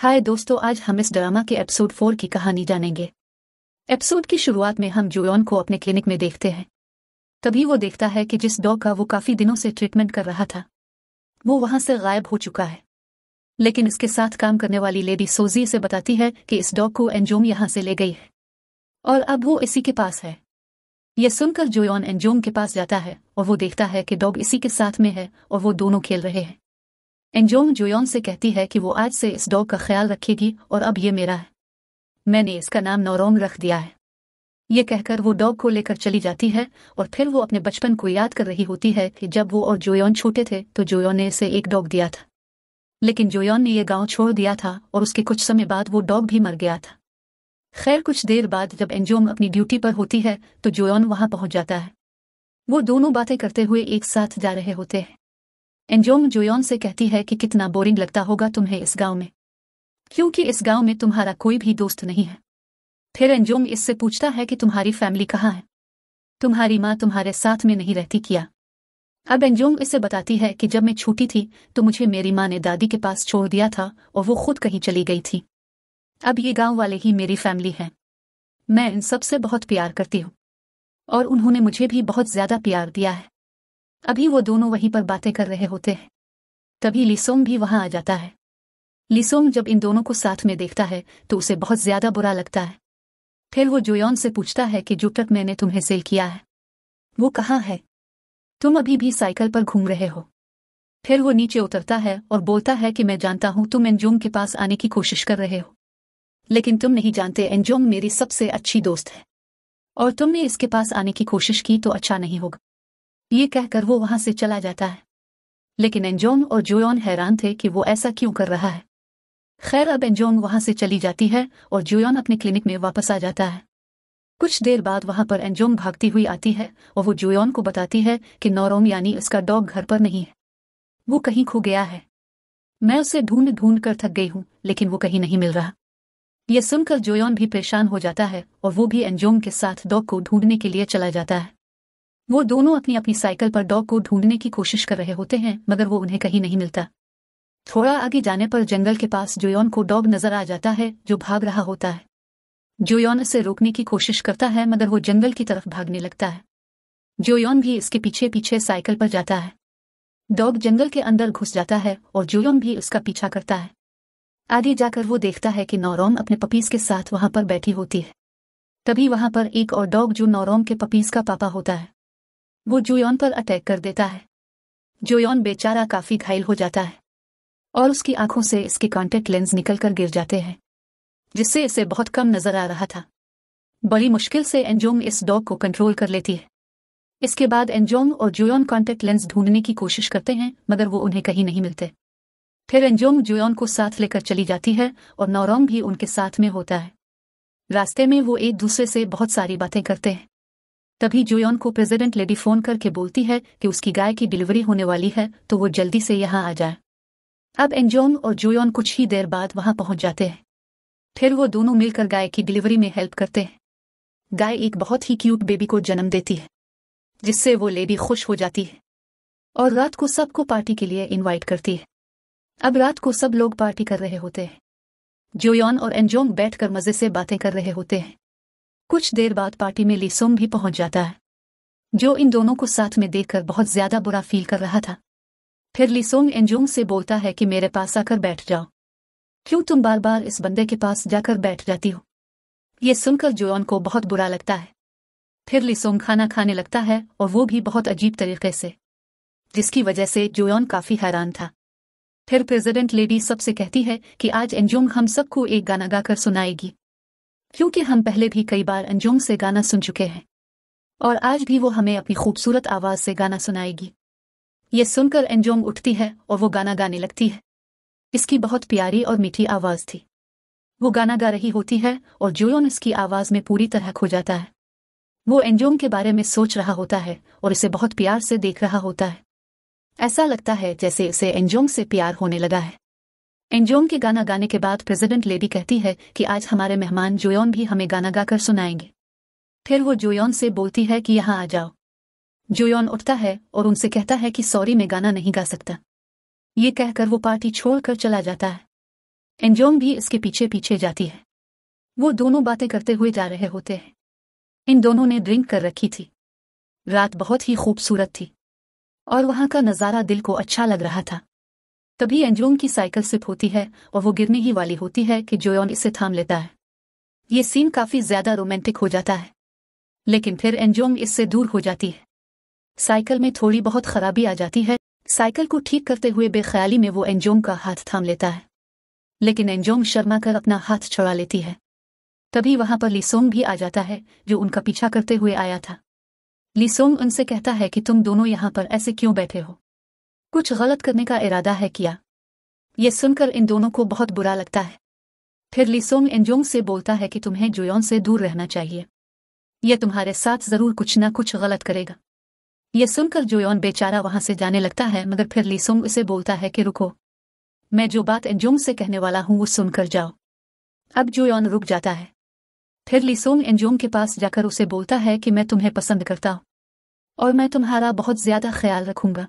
हाय दोस्तों आज हम इस ड्रामा के एपिसोड फोर की कहानी जानेंगे एपिसोड की शुरुआत में हम जुयन को अपने क्लिनिक में देखते हैं तभी वो देखता है कि जिस डॉग का वो काफी दिनों से ट्रीटमेंट कर रहा था वो वहां से गायब हो चुका है लेकिन इसके साथ काम करने वाली लेडी सोजी से बताती है कि इस डॉग को एंजोम यहां से ले गई है और अब वो इसी के पास है यह सुनकर जोयन एंजोम के पास जाता है और वो देखता है कि डॉग इसी के साथ में है और वो दोनों खेल रहे हैं एंजोंग जुयोन से कहती है कि वो आज से इस डॉग का ख्याल रखेगी और अब ये मेरा है मैंने इसका नाम नौरोंग रख दिया है ये कहकर वो डॉग को लेकर चली जाती है और फिर वो अपने बचपन को याद कर रही होती है कि जब वो और जोयोन छोटे थे तो जोयोन ने इसे एक डॉग दिया था लेकिन जोयोन ने यह गांव छोड़ दिया था और उसके कुछ समय बाद वो डॉग भी मर गया था खैर कुछ देर बाद जब एंजोम अपनी ड्यूटी पर होती है तो जोयोन वहां पहुंच जाता है वो दोनों बातें करते हुए एक साथ जा रहे होते हैं एनजोंग जुयोन से कहती है कि कितना बोरिंग लगता होगा तुम्हें इस गांव में क्योंकि इस गांव में तुम्हारा कोई भी दोस्त नहीं है फिर एनजोंग इससे पूछता है कि तुम्हारी फैमिली कहाँ है तुम्हारी माँ तुम्हारे साथ में नहीं रहती किया अब एनजोंग इसे बताती है कि जब मैं छूटी थी तो मुझे मेरी माँ ने दादी के पास छोड़ दिया था और वो खुद कहीं चली गई थी अब ये गांव वाले ही मेरी फैमिली हैं मैं इन सबसे बहुत प्यार करती हूँ और उन्होंने मुझे भी बहुत ज्यादा प्यार दिया है अभी वो दोनों वहीं पर बातें कर रहे होते हैं तभी लिसोंग भी वहां आ जाता है लिसोंग जब इन दोनों को साथ में देखता है तो उसे बहुत ज्यादा बुरा लगता है फिर वो जोयोन से पूछता है कि जो तक मैंने तुम्हें सेल किया है वो कहाँ है तुम अभी भी साइकिल पर घूम रहे हो फिर वो नीचे उतरता है और बोलता है कि मैं जानता हूं तुम एनजोंग के पास आने की कोशिश कर रहे हो लेकिन तुम नहीं जानते एनजोंग मेरी सबसे अच्छी दोस्त है और तुमने इसके पास आने की कोशिश की तो अच्छा नहीं होगा ये कहकर वो वहां से चला जाता है लेकिन एंजोंग और जुयोन हैरान थे कि वो ऐसा क्यों कर रहा है खैर अब एंजोंग वहां से चली जाती है और जुयोन अपने क्लिनिक में वापस आ जाता है कुछ देर बाद वहां पर एंजोंग भागती हुई आती है और वो जुयोन को बताती है कि नौरोम यानी उसका डॉग घर पर नहीं है वो कहीं खो गया है मैं उसे ढूंढ ढूंढ कर थक गई हूं लेकिन वो कहीं नहीं मिल रहा यह सुनकर जोयोन भी परेशान हो जाता है और वो भी एंजोंग के साथ डॉग को ढूंढने के लिए चला जाता है वो दोनों अपनी अपनी साइकिल पर डॉग को ढूंढने की कोशिश कर रहे होते हैं मगर वो उन्हें कहीं नहीं मिलता थोड़ा आगे जाने पर जंगल के पास जोयोन को डॉग नजर आ जाता है जो भाग रहा होता है जोयोन इसे रोकने की कोशिश करता है मगर वो जंगल की तरफ भागने लगता है जोयोन भी इसके पीछे पीछे साइकिल पर जाता है डॉग जंगल के अंदर घुस जाता है और जोयोन भी उसका पीछा करता है आगे जाकर वो देखता है कि नौरोम अपने पपीस के साथ वहां पर बैठी होती है तभी वहां पर एक और डॉग जो नौरोम के पपीस का पापा होता है वो जुयोन पर अटैक कर देता है जुयोन बेचारा काफी घायल हो जाता है और उसकी आंखों से इसके कांटेक्ट लेंस निकलकर गिर जाते हैं जिससे इसे बहुत कम नजर आ रहा था बड़ी मुश्किल से एंजोंग इस डॉग को कंट्रोल कर लेती है इसके बाद एंजोंग और जुयोन कांटेक्ट लेंस ढूंढने की कोशिश करते हैं मगर वो उन्हें कहीं नहीं मिलते फिर एंजोंग जुयोन को साथ लेकर चली जाती है और नौरोंग भी उनके साथ में होता है रास्ते में वो एक दूसरे से बहुत सारी बातें करते हैं तभी जुयोन को प्रेसिडेंट लेडी फोन करके बोलती है कि उसकी गाय की डिलीवरी होने वाली है तो वो जल्दी से यहाँ आ जाए अब एनजोन और जुयोन कुछ ही देर बाद वहां पहुंच जाते हैं फिर वो दोनों मिलकर गाय की डिलीवरी में हेल्प करते हैं गाय एक बहुत ही क्यूट बेबी को जन्म देती है जिससे वो लेडी खुश हो जाती है और रात को सबको पार्टी के लिए इनवाइट करती है अब रात को सब लोग पार्टी कर रहे होते हैं जोयोन और एनजोंग बैठकर मजे से बातें कर रहे होते हैं कुछ देर बाद पार्टी में लिसोंग भी पहुंच जाता है जो इन दोनों को साथ में देखकर बहुत ज्यादा बुरा फील कर रहा था फिर लिसोंग एंजोंग से बोलता है कि मेरे पास आकर बैठ जाओ क्यों तुम बार बार इस बंदे के पास जाकर बैठ जाती हो ये सुनकर जोन को बहुत बुरा लगता है फिर लिसोंग खाना खाने लगता है और वो भी बहुत अजीब तरीके से जिसकी वजह से जोयन काफी हैरान था फिर प्रेसिडेंट लेडी सबसे कहती है कि आज एंजोंग हम सबको एक गाना गाकर सुनाएगी क्योंकि हम पहले भी कई बार अंजुम से गाना सुन चुके हैं और आज भी वो हमें अपनी खूबसूरत आवाज से गाना सुनाएगी ये सुनकर अंजुम उठती है और वो गाना गाने लगती है इसकी बहुत प्यारी और मीठी आवाज थी वो गाना गा रही होती है और जोयोन इसकी आवाज में पूरी तरह खो जाता है वो एंजोम के बारे में सोच रहा होता है और इसे बहुत प्यार से देख रहा होता है ऐसा लगता है जैसे उसे एंजोम से प्यार होने लगा है एनजोंग के गाना गाने के बाद प्रेसिडेंट लेडी कहती है कि आज हमारे मेहमान जोयोन भी हमें गाना गाकर सुनाएंगे फिर वो जोयोन से बोलती है कि यहाँ आ जाओ जोयोन उठता है और उनसे कहता है कि सॉरी मैं गाना नहीं गा सकता ये कहकर वो पार्टी छोड़कर चला जाता है एनजोंग भी इसके पीछे पीछे जाती है वो दोनों बातें करते हुए जा रहे होते हैं इन दोनों ने ड्रिंक कर रखी थी रात बहुत ही खूबसूरत थी और वहां का नज़ारा दिल को अच्छा लग रहा था तभी एंजोंग की साइकिल सिप होती है और वो गिरने ही वाली होती है कि जोयोन इसे थाम लेता है ये सीन काफी ज्यादा रोमांटिक हो जाता है लेकिन फिर एंजोंग इससे दूर हो जाती है साइकिल में थोड़ी बहुत खराबी आ जाती है साइकिल को ठीक करते हुए बेख्याली में वो एंजोंग का हाथ थाम लेता है लेकिन एंजोंग शर्मा कर अपना हाथ छुड़ा लेती है तभी वहां पर लीसोंग भी आ जाता है जो उनका पीछा करते हुए आया था लीसोंग उनसे कहता है कि तुम दोनों यहां पर ऐसे क्यों बैठे हो कुछ गलत करने का इरादा है किया ये सुनकर इन दोनों को बहुत बुरा लगता है फिर लिसोंग एनजोंग से बोलता है कि तुम्हें जुयोन से दूर रहना चाहिए यह तुम्हारे साथ जरूर कुछ न कुछ गलत करेगा यह सुनकर जुयोन बेचारा वहां से जाने लगता है मगर फिर लिसोंग उसे बोलता है कि रुको मैं जो बात एनजोंग से कहने वाला हूं वो सुनकर जाओ अब जुयोन रुक जाता है फिर लिसोंग एनजोंग के पास जाकर उसे बोलता है कि मैं तुम्हें पसंद करता हूं और मैं तुम्हारा बहुत ज्यादा ख्याल रखूंगा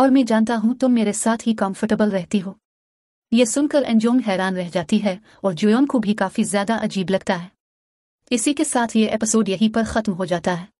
और मैं जानता हूं तुम मेरे साथ ही कंफर्टेबल रहती हो ये सुनकर एंजोंग हैरान रह जाती है और जुयोन को भी काफी ज्यादा अजीब लगता है इसी के साथ ये एपिसोड यहीं पर खत्म हो जाता है